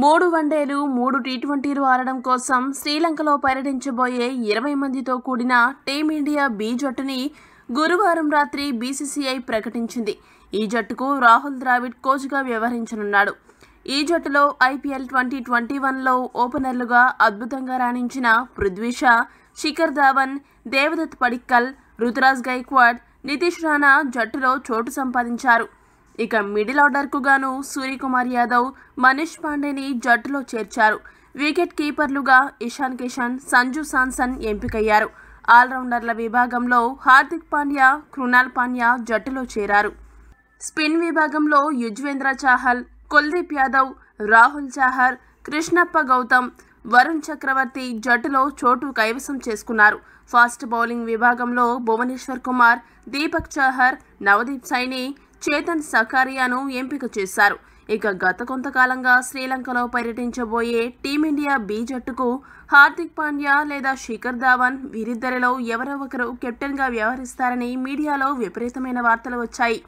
మూడు వన్డేలు మూడు టీ ట్వంటీలు ఆడడం కోసం శ్రీలంకలో పర్యటించబోయే ఇరవై మందితో కూడిన టీమిండియా బి జట్టుని గురువారం రాత్రి బీసీసీఐ ప్రకటించింది ఈ జట్టుకు రాహుల్ ద్రావిడ్ కోచ్గా వ్యవహరించనున్నాడు ఈ జట్టులో ఐపీఎల్ ట్వంటీ ట్వంటీ వన్లో ఓపెనర్లుగా అద్భుతంగా రాణించిన పృథ్వీ షా శిఖర్ ధావన్ దేవదత్ పడిక్కల్ రుతురాజ్ గైక్వాడ్ నితీష్ రాణా జట్టులో చోటు సంపాదించారు ఇక మిడిల్ ఆర్డర్కు గాను సూర్యకుమార్ యాదవ్ మనీష్ పాండేని జట్టులో చేర్చారు వికెట్ కీపర్లుగా ఇషాన్ కిషన్ సంజు సాన్సన్ ఎంపికయ్యారు ఆల్రౌండర్ల విభాగంలో హార్దిక్ పాండ్యా కృణాల్ పాండ్యా జట్టులో చేరారు స్పిన్ విభాగంలో యుజ్వేంద్ర చాహల్ కుల్దీప్ యాదవ్ రాహుల్ చాహర్ కృష్ణప్ప గౌతమ్ వరుణ్ చక్రవర్తి జట్టులో చోటు కైవసం చేసుకున్నారు ఫాస్ట్ బౌలింగ్ విభాగంలో భువనేశ్వర్ కుమార్ దీపక్ చాహర్ నవదీప్ సైని చేతన్ సకారియాను ఎంపిక చేశారు ఇక గత కొంతకాలంగా శ్రీలంకలో పర్యటించబోయే టీమిండియా బి జట్టుకు హార్దిక్ పాండ్యా లేదా శిఖర్ ధావన్ వీరిద్దరిలో ఎవరో ఒకరు కెప్టెన్గా వ్యవహరిస్తారని మీడియాలో విపరీతమైన వార్తలు వచ్చాయి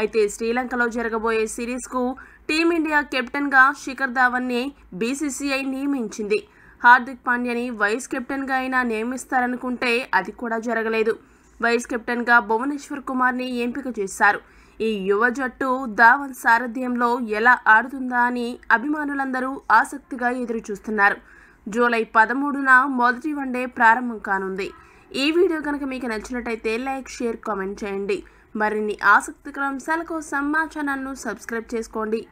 అయితే శ్రీలంకలో జరగబోయే సిరీస్కు టీమిండియా కెప్టెన్గా శిఖర్ ధావన్ని బీసీసీఐ నియమించింది హార్దిక్ పాండ్యాని వైస్ కెప్టెన్గా అయినా నియమిస్తారనుకుంటే అది కూడా జరగలేదు వైస్ కెప్టెన్గా భువనేశ్వర్ కుమార్ని ఎంపిక చేశారు ఈ యువ జట్టు ధావన్ సారథ్యంలో ఎలా ఆడుతుందా అని అభిమానులందరూ ఆసక్తిగా ఎదురుచూస్తున్నారు జూలై పదమూడున మొదటి వన్డే ప్రారంభం కానుంది ఈ వీడియో కనుక మీకు నచ్చినట్టయితే లైక్ షేర్ కామెంట్ చేయండి మరిన్ని ఆసక్తికర అంశాల కోసం మా ఛానల్ను సబ్స్క్రైబ్ చేసుకోండి